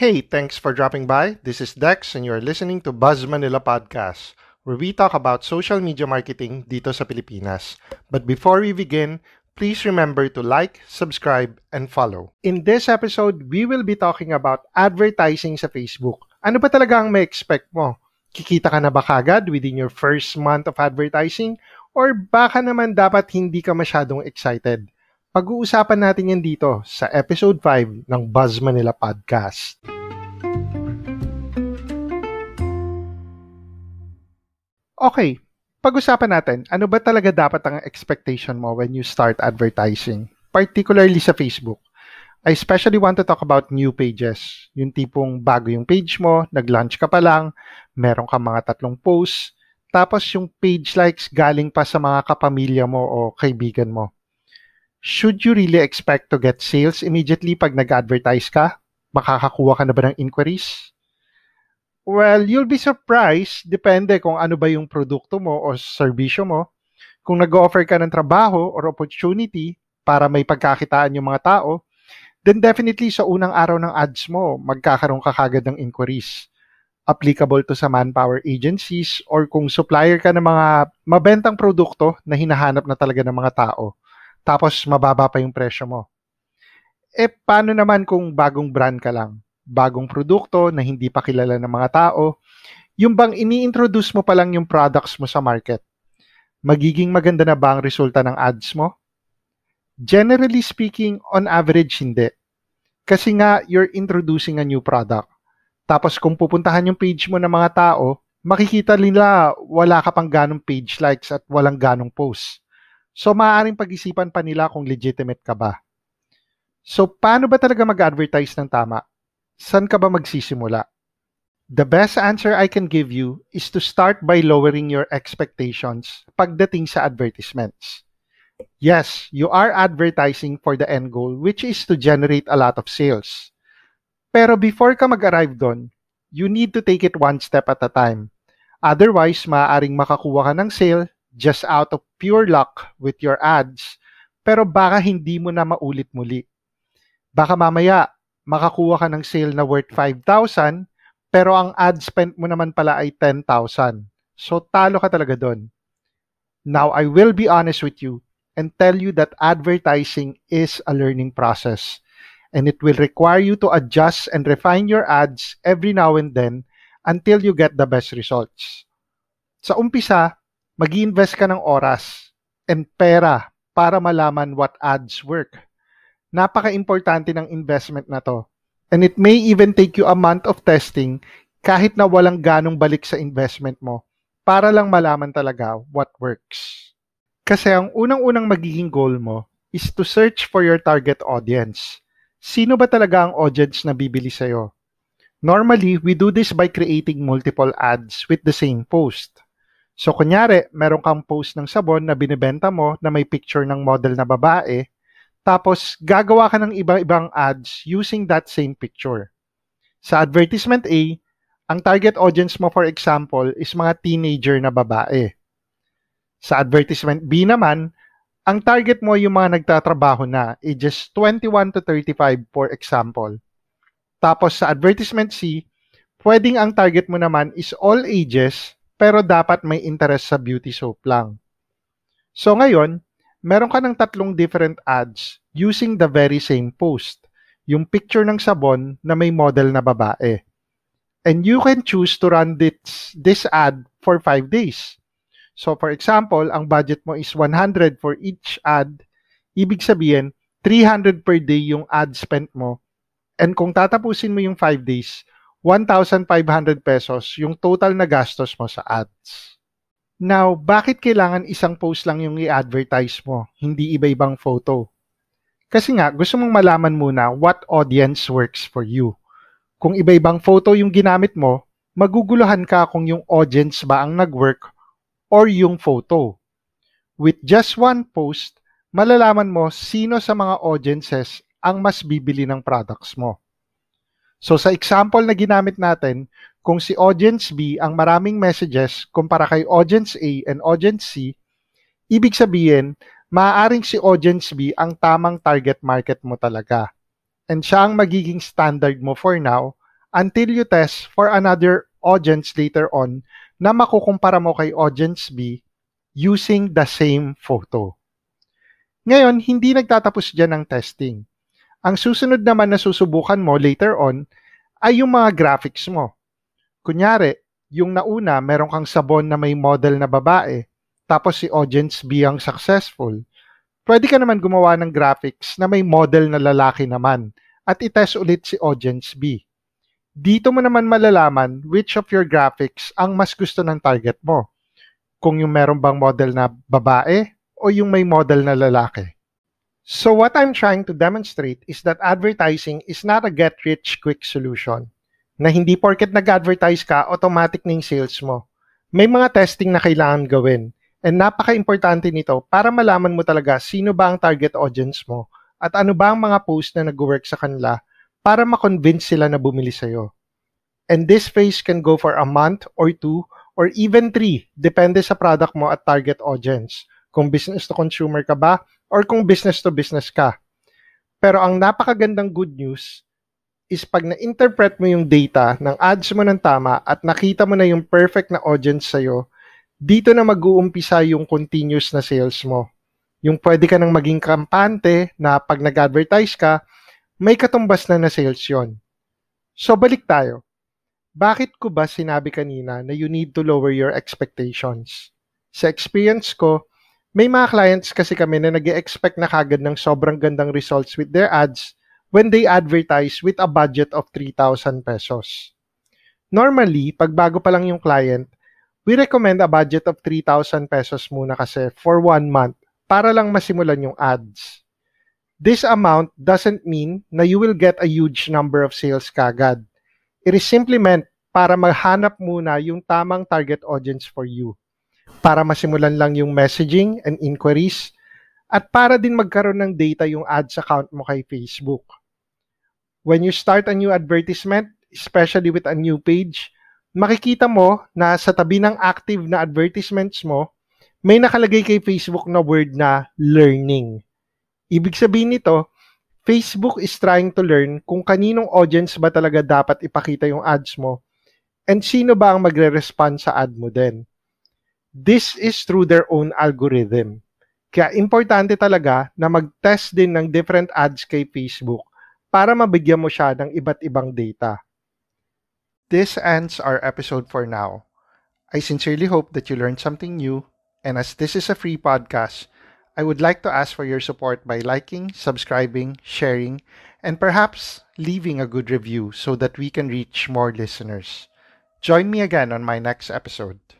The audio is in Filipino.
Hey, thanks for dropping by. This is Dex and you're listening to Buzz Manila Podcast, where we talk about social media marketing dito sa Pilipinas. But before we begin, please remember to like, subscribe, and follow. In this episode, we will be talking about advertising sa Facebook. Ano ba talaga ang may expect mo? Kikita ka na ba kagad within your first month of advertising? Or baka naman dapat hindi ka masyadong excited? Pag-uusapan natin yan dito sa episode 5 ng Buzz Manila Podcast. Okay, pag-usapan natin, ano ba talaga dapat ang expectation mo when you start advertising, particularly sa Facebook? I especially want to talk about new pages. Yung tipong bago yung page mo, nag-launch ka pa lang, meron ka mga tatlong posts, tapos yung page likes galing pa sa mga kapamilya mo o kaibigan mo should you really expect to get sales immediately pag nag-advertise ka? Makakakuha ka na ba ng inquiries? Well, you'll be surprised depende kung ano ba yung produkto mo o serbisyo mo. Kung nag-offer ka ng trabaho or opportunity para may pagkakitaan yung mga tao, then definitely sa unang araw ng ads mo, magkakaroon ka kagad ng inquiries. Applicable to sa manpower agencies or kung supplier ka ng mga mabentang produkto na hinahanap na talaga ng mga tao tapos mababa pa yung presyo mo. Eh, paano naman kung bagong brand ka lang? Bagong produkto na hindi pa kilala ng mga tao? Yung bang ini-introduce mo pa lang yung products mo sa market? Magiging maganda na ba ang resulta ng ads mo? Generally speaking, on average, hindi. Kasi nga, you're introducing a new product. Tapos kung pupuntahan yung page mo ng mga tao, makikita nila wala ka pang ganong page likes at walang ganong posts So, maaaring pag-isipan pa nila kung legitimate ka ba. So, paano ba talaga mag-advertise ng tama? San ka ba magsisimula? The best answer I can give you is to start by lowering your expectations pagdating sa advertisements. Yes, you are advertising for the end goal which is to generate a lot of sales. Pero before ka mag-arrive doon, you need to take it one step at a time. Otherwise, maaaring makakuha ka ng sale just out of pure luck with your ads, pero baka hindi mo na maulit muli. Baka mamaya, makakuha ka ng sale na worth 5,000, pero ang ad spend mo naman pala ay 10,000. So, talo ka talaga doon. Now, I will be honest with you and tell you that advertising is a learning process and it will require you to adjust and refine your ads every now and then until you get the best results. Sa umpisa, mag invest ka ng oras and pera para malaman what ads work. Napaka-importante ng investment na to. And it may even take you a month of testing kahit na walang ganong balik sa investment mo para lang malaman talaga what works. Kasi ang unang-unang magiging goal mo is to search for your target audience. Sino ba talaga ang audience na bibili sa'yo? Normally, we do this by creating multiple ads with the same post. So kunyari, meron kang post ng sabon na binibenta mo na may picture ng model na babae, tapos gagawa ka ng iba-ibang ads using that same picture. Sa advertisement A, ang target audience mo for example is mga teenager na babae. Sa advertisement B naman, ang target mo yung mga nagtatrabaho na, ages 21 to 35 for example. Tapos sa advertisement C, pwedeng ang target mo naman is all ages pero dapat may interest sa beauty soap lang. So ngayon, meron ka ng tatlong different ads using the very same post, yung picture ng sabon na may model na babae. And you can choose to run this, this ad for 5 days. So for example, ang budget mo is 100 for each ad. Ibig sabihin, 300 per day yung ad spent mo. And kung tatapusin mo yung 5 days, 1,500 pesos yung total na gastos mo sa ads. Now, bakit kailangan isang post lang yung i-advertise mo, hindi iba-ibang photo? Kasi nga, gusto mong malaman muna what audience works for you. Kung iba-ibang photo yung ginamit mo, maguguluhan ka kung yung audience ba ang nag-work or yung photo. With just one post, malalaman mo sino sa mga audiences ang mas bibili ng products mo. So sa example na ginamit natin, kung si audience B ang maraming messages kumpara kay audience A and audience C, ibig sabihin, maaaring si audience B ang tamang target market mo talaga. And siya ang magiging standard mo for now until you test for another audience later on na makukumpara mo kay audience B using the same photo. Ngayon, hindi nagtatapos dyan ang testing. Ang susunod naman na susubukan mo later on ay yung mga graphics mo. Kunyari, yung nauna, meron kang sabon na may model na babae, tapos si audience B ang successful. Pwede ka naman gumawa ng graphics na may model na lalaki naman at itest ulit si audience B. Dito mo naman malalaman which of your graphics ang mas gusto ng target mo. Kung yung meron bang model na babae o yung may model na lalaki. So what I'm trying to demonstrate is that advertising is not a get-rich-quick solution na hindi porket nag-advertise ka, automatic na yung sales mo. May mga testing na kailangan gawin and napaka-importante nito para malaman mo talaga sino ba ang target audience mo at ano ba ang mga post na nag-work sa kanila para makonvince sila na bumili sa'yo. And this phase can go for a month or two or even three, depende sa product mo at target audience. Kung business to consumer ka ba, or kung business to business ka. Pero ang napakagandang good news is pag na-interpret mo yung data ng ads mo ng tama at nakita mo na yung perfect na audience sa'yo, dito na mag-uumpisa yung continuous na sales mo. Yung pwede ka nang maging kampante na pag nag-advertise ka, may katumbas na na sales yon. So balik tayo. Bakit ko ba sinabi kanina na you need to lower your expectations? Sa experience ko, may mga clients kasi kami na nag expect na kagad ng sobrang gandang results with their ads when they advertise with a budget of 3,000 pesos. Normally, pag bago pa lang yung client, we recommend a budget of 3,000 pesos muna kasi for one month para lang masimulan yung ads. This amount doesn't mean na you will get a huge number of sales kagad. It is simply meant para maghanap muna yung tamang target audience for you para masimulan lang yung messaging and inquiries at para din magkaroon ng data yung ads account mo kay Facebook. When you start a new advertisement, especially with a new page, makikita mo na sa tabi ng active na advertisements mo, may nakalagay kay Facebook na word na learning. Ibig sabihin nito, Facebook is trying to learn kung kaninong audience ba talaga dapat ipakita yung ads mo and sino ba ang magre-respond sa ad mo din. This is through their own algorithm. Kaya importante talaga na mag-test din ng different ads kay Facebook para mabigyan mo siya ng iba't ibang data. This ends our episode for now. I sincerely hope that you learned something new, and as this is a free podcast, I would like to ask for your support by liking, subscribing, sharing, and perhaps leaving a good review so that we can reach more listeners. Join me again on my next episode.